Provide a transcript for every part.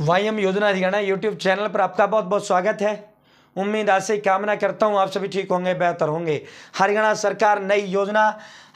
Y M योजना Haryana YouTube channel पर आपका बहुत बहुत स्वागत है उम्मीद आज से कामना करता हूँ आप सभी ठीक होंगे बेहतर होंगे हरियाणा सरकार नई योजना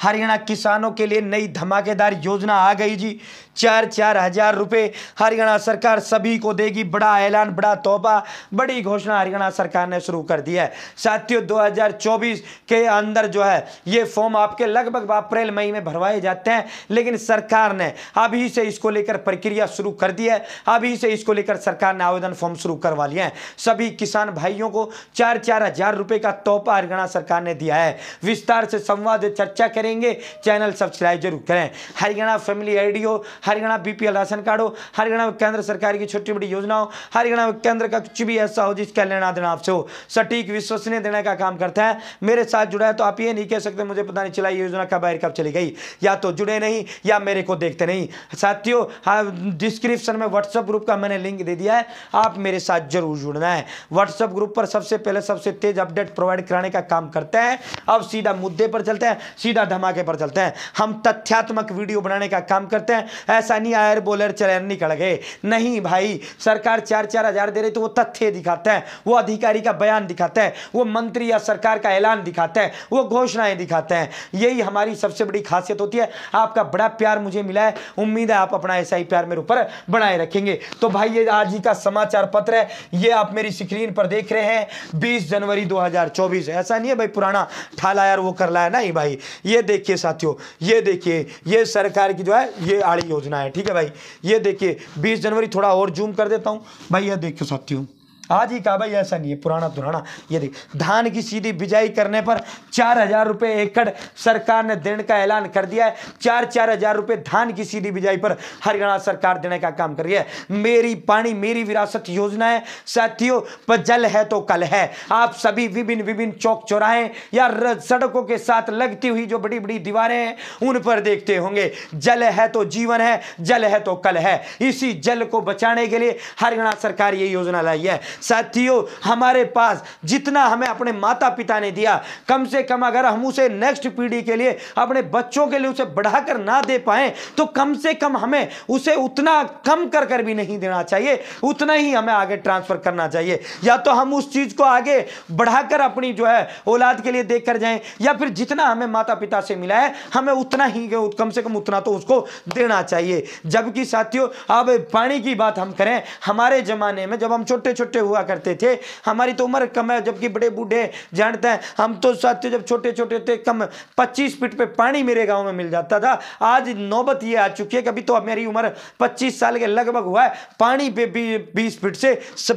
हरियाणा किसानों के लिए नई धमाकेदार योजना आ गई जी चार चार हजार रुपये हरियाणा सरकार सभी को देगी बड़ा ऐलान बड़ा तोहफा बड़ी घोषणा हरियाणा सरकार ने शुरू कर दिया है साथियों 2024 के अंदर जो है ये फॉर्म आपके लगभग अप्रैल मई में भरवाए जाते हैं लेकिन सरकार ने अभी से इसको लेकर प्रक्रिया शुरू कर दी है अभी से इसको लेकर सरकार ने आवेदन फॉर्म शुरू करवा लिया है सभी किसान भाइयों किसानों को चार चार हजार रुपए का तोहफा हरियाणा सरकार ने दिया है विस्तार से संवाद चर्चा करेंगे चैनल सब्सक्राइब जरूर करें हरियाणा फैमिली आई हो हरियाणा बीपीएल राशन कार्ड हो हरियाणा में केंद्र सरकार की छोटी बड़ी योजना हो हरियाणा में केंद्र का कुछ भी ऐसा हो जिसका लेना देना आपसे हो सटीक विश्वसनीय देने का काम करता है मेरे साथ जुड़ा है तो आप ये नहीं कह सकते मुझे पता नहीं चला योजना कब आई कब चली गई या तो जुड़े नहीं या मेरे को देखते नहीं साथियों हाँ, डिस्क्रिप्शन में व्हाट्सएप ग्रुप का मैंने लिंक दे दिया है आप मेरे साथ जरूर जुड़ना है व्हाट्सएप ग्रुप पर सबसे पहले सबसे तेज अपडेट प्रोवाइड कराने का काम करते हैं अब सीधा मुद्दे पर चलते हैं सीधा धमाके पर चलते हैं हम तथ्यात्मक वीडियो बनाने का काम करते हैं ऐसा नहीं आयर बोलर चलैन निकल गए नहीं भाई सरकार चार चार हजार दे रही तो वो तथ्य दिखाते हैं वो अधिकारी का बयान दिखाते हैं वो मंत्री या सरकार का ऐलान दिखाते हैं वो घोषणाएं दिखाते हैं यही हमारी सबसे बड़ी खासियत होती है आपका बड़ा प्यार मुझे मिला है उम्मीद है आप अपना ऐसा ही प्यार मेरे ऊपर बनाए रखेंगे तो भाई ये आज ही का समाचार पत्र है ये आप मेरी स्क्रीन पर देख रहे हैं है 20 जनवरी 2024 ऐसा नहीं है भाई पुराना ठा लाया वो कर लाया नहीं भाई ये देखिए साथियों ये देखिए ये सरकार की जो है ये आड़ी योजना है ठीक है भाई ये देखिए 20 जनवरी थोड़ा और जूम कर देता हूँ भाई ये देखिए साथियों आज ही कहा भाई ऐसा नहीं है पुराना पुराना ये देख धान की सीधी बिजाई करने पर चार हजार रुपये एकड़ सरकार ने देने का ऐलान कर दिया है चार चार हजार रुपये धान की सीधी बिजाई पर हरियाणा सरकार देने का काम कर रही है मेरी पानी मेरी विरासत योजना है साथियों पर जल है तो कल है आप सभी विभिन्न विभिन्न चौक चौराहे या सड़कों के साथ लगती हुई जो बड़ी बड़ी दीवारें हैं उन पर देखते होंगे जल है तो जीवन है जल है तो कल है इसी जल को बचाने के लिए हरियाणा सरकार ये योजना लाई है साथियों हमारे पास जितना हमें अपने माता पिता ने दिया कम से कम अगर हम उसे नेक्स्ट पीढ़ी के लिए अपने बच्चों के लिए उसे बढ़ाकर ना दे पाए तो कम से कम हमें उसे उतना कम कर कर भी नहीं देना चाहिए उतना ही हमें आगे ट्रांसफर करना चाहिए या तो हम उस चीज़ को आगे बढ़ाकर अपनी जो है औलाद के लिए देख कर जाएं या फिर जितना हमें माता पिता से मिला है हमें उतना ही कम से कम उतना तो उसको देना चाहिए जबकि साथियों अब पानी की बात हम करें हमारे ज़माने में जब हम छोटे छोटे हुआ करते थे हमारी तो उम्र कम है जबकि बड़े बूढ़े जानते हैं हम तो साथ जब छोटे छोटे थे कम पच्चीस फीट पे पानी मेरे गाँव में मिल जाता था आज नौबत ये आ चुकी है कभी तो मेरी उम्र पच्चीस साल के लगभग हुआ है पानी पे भी बीस फिट से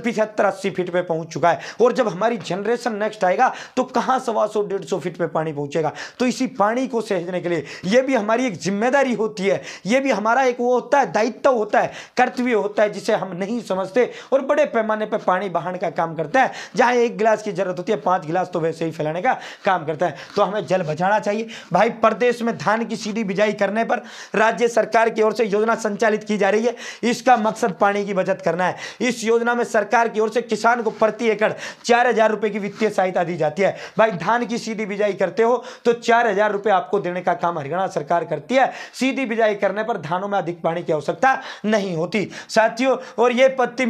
पिछहत्तर अस्सी फिट पर पहुँच चुका है और जब हमारी जनरेशन नेक्स्ट आएगा तो कहाँ सवा सौ डेढ़ सौ फिट पर पानी पहुँचेगा तो इसी पानी को सहजने के लिए यह भी हमारी एक जिम्मेदारी होती है यह भी हमारा एक वो होता है दायित्व होता है कर्तव्य होता है जिसे हम नहीं समझते और बड़े पैमाने पर पानी बहाने का काम करता है जहां एक गिलास की जरूरत होती है पांच गिलास तो वैसे ही फैलाने का काम करता है तो हमें जल बचाना चाहिए भाई प्रदेश में धान की सीधी बिजाई करने पर राज्य सरकार की ओर से योजना संचालित की जा रही है इसका मकसद पानी की बचत करना है इस योजना में सरकार की ओर से किसान को प्रति एकड़ चार हजार रुपये की वित्तीय सहायता दी जाती है भाई धान की सीधी बिजाई करते हो तो चार हजार रुपये आपको देने का काम हरियाणा सरकार करती है सीधी बिजाई करने पर धानों में अधिक पानी की आवश्यकता नहीं होती साथियों और ये पत्ती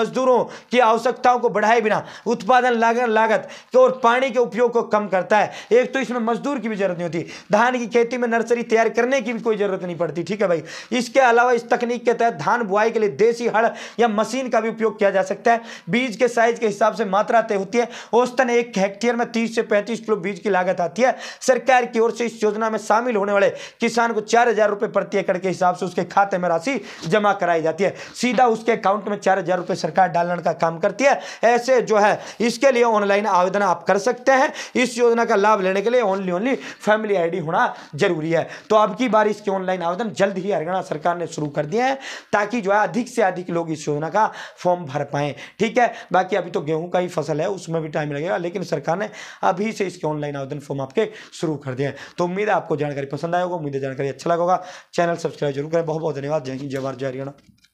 मजदूरों की आवश्यकताओं को बढ़ाए बिना उत्पादन लागत लागत और पानी के उपयोग को कम करता है एक तो इसमें मजदूर की भी जरूरत नहीं होती धान की खेती में नर्सरी तैयार करने की भी कोई जरूरत नहीं पड़ती ठीक है भाई इसके अलावा इस तकनीक के तहत धान बुआई के लिए देसी हड़ या मशीन का भी उपयोग किया जा सकता है बीज के साइज के हिसाब से मात्रा तय होती है औसतन एक हेक्टेयर में तीस से पैंतीस किलो बीज की लागत आती है सरकार की ओर से इस योजना में शामिल होने वाले किसान को चार हजार रुपये प्रति एकड़ के हिसाब से उसके खाते में राशि जमा कराई जाती है सीधा उसके अकाउंट में चार हजार रुपये सरकार डालने का काम करती है ऐसे जो है इसके लिए ऑनलाइन आवेदन आप कर सकते हैं इस योजना का लाभ लेने के लिए ओनली ओनली फैमिली आईडी होना जरूरी है तो अब की बार इसके ऑनलाइन आवेदन जल्द ही हरियाणा सरकार ने शुरू कर दिया है ताकि जो है अधिक से अधिक लोग इस योजना का फॉर्म भर पाए ठीक है बाकी अभी तो गेहूं का ही फसल है उसमें भी टाइम लगेगा लेकिन सरकार ने अभी से इसके ऑनलाइन आवेदन फॉर्म आपके शुरू कर दिया है तो उम्मीद है आपको जानकारी पसंद आएगा उम्मीद जानकारी अच्छा लगेगा चैनल सब्सक्राइब जरूर करें बहुत बहुत धन्यवाद जय हिंद जय भारत जय हरियाणा